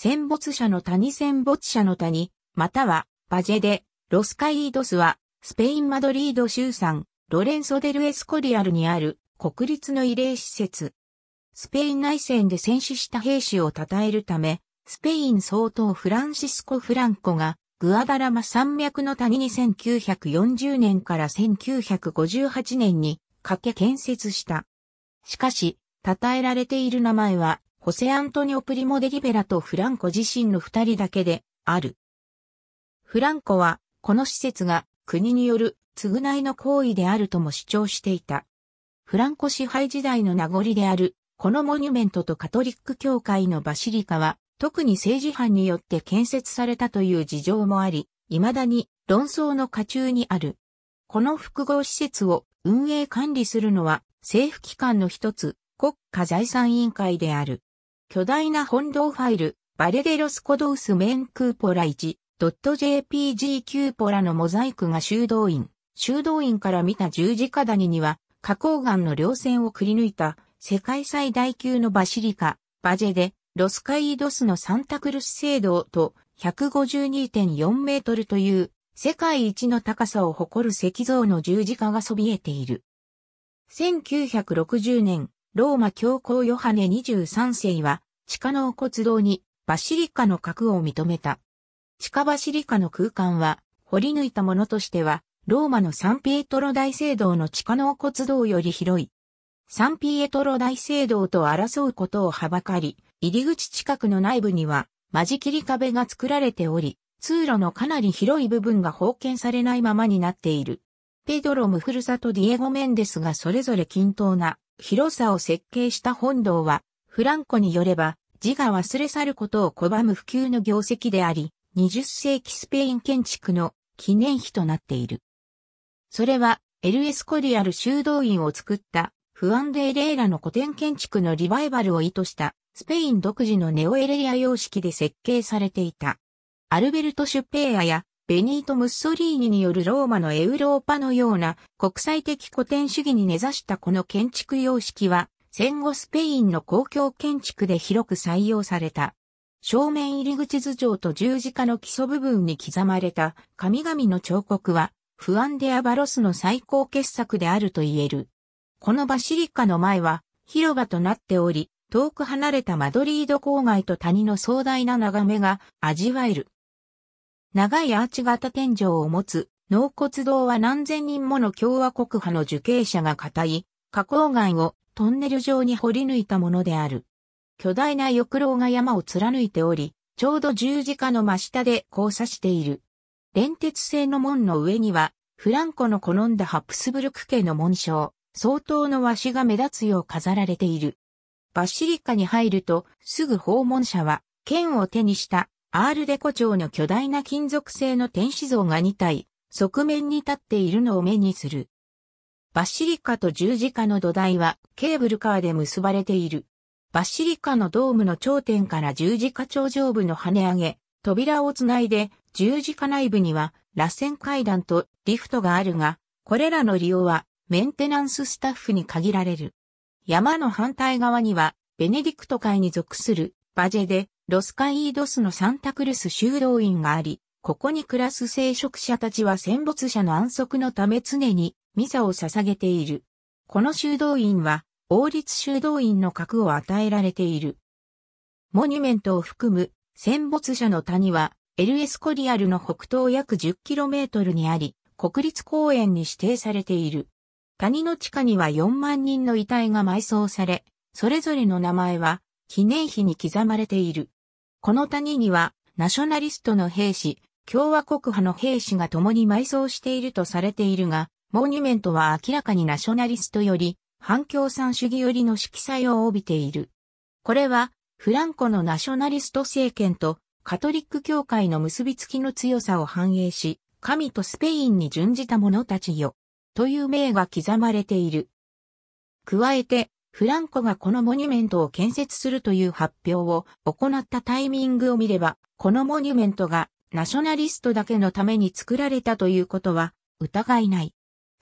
戦没者の谷戦没者の谷、または、バジェで、ロスカイードスは、スペインマドリード州産、ロレンソデルエスコリアルにある、国立の慰霊施設。スペイン内戦で戦死した兵士を称えるため、スペイン総統フランシスコ・フランコが、グアダラマ山脈の谷に1940年から1958年にかけ建設した。しかし、称えられている名前はホセアントニオ・プリモ・デ・リベラとフランコ自身の二人だけである。フランコは、この施設が国による償いの行為であるとも主張していた。フランコ支配時代の名残である、このモニュメントとカトリック教会のバシリカは、特に政治犯によって建設されたという事情もあり、未だに論争の下中にある。この複合施設を運営管理するのは政府機関の一つ国家財産委員会である。巨大な本堂ファイル、バレデロスコドウスメンクーポラ 1.jpg キューポラのモザイクが修道院、修道院から見た十字架谷には、花崗岩の稜線をくり抜いた世界最大級のバシリカ、バジェで、ロスカイードスのサンタクルス聖堂と152.4メートルという世界一の高さを誇る石像の十字架がそびえている。1960年、ローマ教皇ヨハネ23世は、地下納骨堂にバシリカの核を認めた。地下バシリカの空間は、掘り抜いたものとしては、ローマのサンピエトロ大聖堂の地下納骨堂より広い。サンピエトロ大聖堂と争うことをはばかり、入り口近くの内部には、間仕切り壁が作られており、通路のかなり広い部分が封建されないままになっている。ペドロ・ムフルサとディエゴ・メンデスがそれぞれ均等な広さを設計した本堂は、フランコによれば、字が忘れ去ることを拒む普及の業績であり、20世紀スペイン建築の記念碑となっている。それは、エルエスコリアル修道院を作ったフアンデ・エレーラの古典建築のリバイバルを意図したスペイン独自のネオエレリア様式で設計されていた。アルベルト・シュペーアやベニート・ムッソリーニによるローマのエウローパのような国際的古典主義に根ざしたこの建築様式は戦後スペインの公共建築で広く採用された。正面入り口頭上と十字架の基礎部分に刻まれた神々の彫刻はフアンデア・バロスの最高傑作であると言える。このバシリカの前は広場となっており、遠く離れたマドリード郊外と谷の壮大な眺めが味わえる。長いアーチ型天井を持つ、納骨堂は何千人もの共和国派の受刑者が固い、花崗岩をトンネル状に掘り抜いたものである。巨大な浴廊が山を貫いており、ちょうど十字架の真下で交差している。連鉄製の門の上には、フランコの好んだハプスブルク家の紋章、相当の和紙が目立つよう飾られている。バシリカに入ると、すぐ訪問者は、剣を手にしたアールデコ町の巨大な金属製の天使像が2体、側面に立っているのを目にする。バシリカと十字架の土台はケーブルカーで結ばれている。バシリカのドームの頂点から十字架頂上部の跳ね上げ、扉をつないで十字架内部には螺旋階段とリフトがあるが、これらの利用はメンテナンススタッフに限られる。山の反対側にはベネディクト会に属するバジェでロスカイードスのサンタクルス修道院があり、ここに暮らす聖職者たちは戦没者の安息のため常にミサを捧げている。この修道院は、王立修道院の格を与えられている。モニュメントを含む戦没者の谷は、エルエスコリアルの北東約 10km にあり、国立公園に指定されている。谷の地下には4万人の遺体が埋葬され、それぞれの名前は記念碑に刻まれている。この谷には、ナショナリストの兵士、共和国派の兵士が共に埋葬しているとされているが、モニュメントは明らかにナショナリストより、反共産主義よりの色彩を帯びている。これは、フランコのナショナリスト政権とカトリック教会の結びつきの強さを反映し、神とスペインに準じた者たちよ、という名が刻まれている。加えて、フランコがこのモニュメントを建設するという発表を行ったタイミングを見れば、このモニュメントがナショナリストだけのために作られたということは疑いない。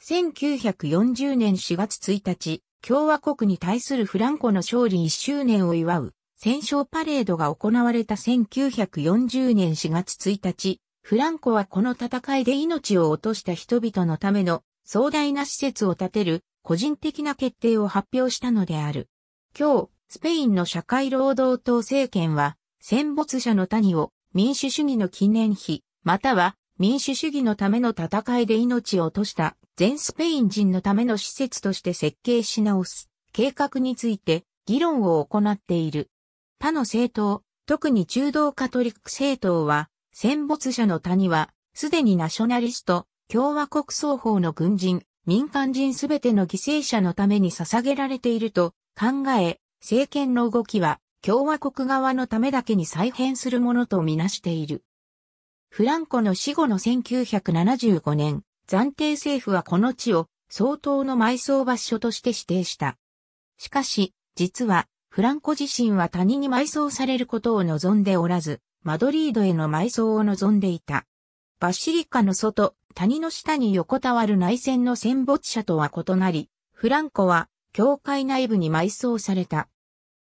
1940年4月1日、共和国に対するフランコの勝利1周年を祝う戦勝パレードが行われた1940年4月1日、フランコはこの戦いで命を落とした人々のための壮大な施設を建てる個人的な決定を発表したのである。今日、スペインの社会労働党政権は、戦没者の谷を民主主義の記念碑、または民主主義のための戦いで命を落とした全スペイン人のための施設として設計し直す計画について議論を行っている。他の政党、特に中道カトリック政党は、戦没者の谷は、すでにナショナリスト、共和国双方の軍人、民間人すべての犠牲者のために捧げられていると考え、政権の動きは共和国側のためだけに再編するものとみなしている。フランコの死後の1975年、暫定政府はこの地を相当の埋葬場所として指定した。しかし、実は、フランコ自身は谷に埋葬されることを望んでおらず、マドリードへの埋葬を望んでいた。バシリカの外、谷の下に横たわる内戦の戦没者とは異なり、フランコは教会内部に埋葬された。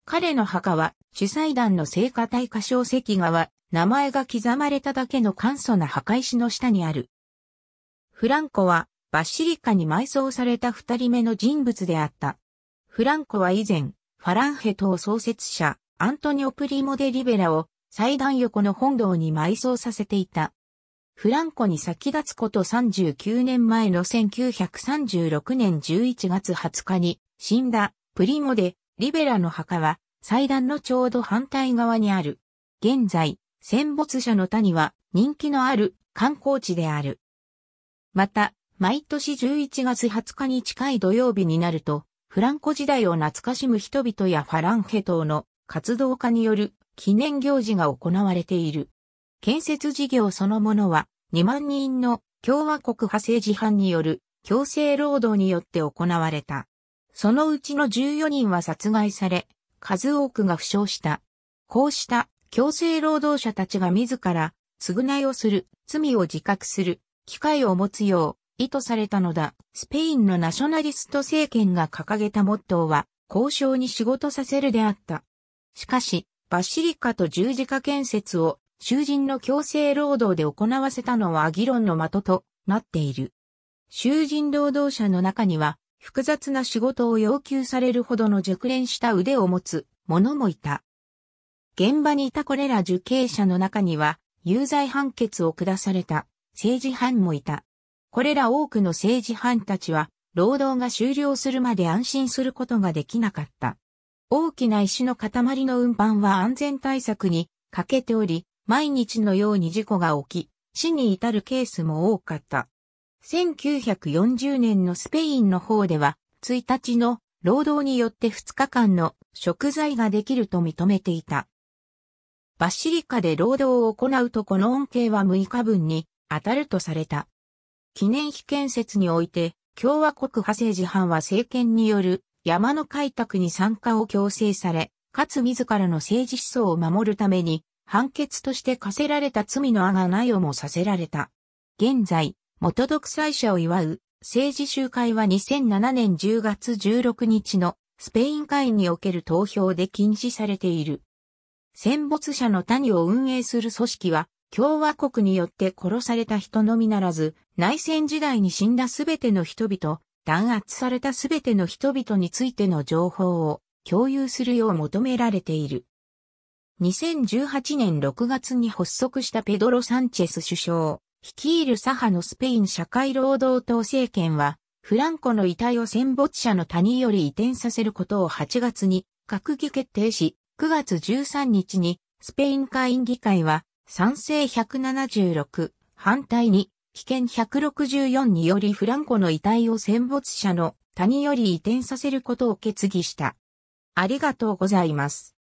彼の墓は主祭団の聖火隊歌唱石側、名前が刻まれただけの簡素な墓石の下にある。フランコはバシリカに埋葬された二人目の人物であった。フランコは以前、ファランヘ党創設者、アントニオ・プリモデ・リベラを祭壇横の本堂に埋葬させていた。フランコに先立つこと39年前の1936年11月20日に死んだプリモでリベラの墓は祭壇のちょうど反対側にある。現在、戦没者の谷は人気のある観光地である。また、毎年11月20日に近い土曜日になると、フランコ時代を懐かしむ人々やファランヘ島の活動家による記念行事が行われている。建設事業そのものは2万人の共和国派政治犯による強制労働によって行われた。そのうちの14人は殺害され、数多くが負傷した。こうした強制労働者たちが自ら償いをする、罪を自覚する、機会を持つよう意図されたのだ。スペインのナショナリスト政権が掲げたモットーは、交渉に仕事させるであった。しかし、バシリカと十字架建設を囚人の強制労働で行わせたのは議論の的となっている。囚人労働者の中には、複雑な仕事を要求されるほどの熟練した腕を持つ者もいた。現場にいたこれら受刑者の中には、有罪判決を下された政治犯もいた。これら多くの政治犯たちは、労働が終了するまで安心することができなかった。大きな石の塊の運搬は安全対策に欠けており、毎日のように事故が起き、死に至るケースも多かった。1940年のスペインの方では、1日の労働によって2日間の食材ができると認めていた。バシリカで労働を行うとこの恩恵は6日分に当たるとされた。記念碑建設において、共和国派政治犯は政権による山の開拓に参加を強制され、かつ自らの政治思想を守るために判決として課せられた罪のあがないをもさせられた。現在、元独裁者を祝う政治集会は2007年10月16日のスペイン会における投票で禁止されている。戦没者の谷を運営する組織は共和国によって殺された人のみならず内戦時代に死んだすべての人々、弾圧されたすべての人々についての情報を共有するよう求められている。2018年6月に発足したペドロ・サンチェス首相、率いる左派のスペイン社会労働党政権は、フランコの遺体を戦没者の谷より移転させることを8月に閣議決定し、9月13日にスペイン下院議会は賛成176、反対に危険164によりフランコの遺体を戦没者の谷より移転させることを決議した。ありがとうございます。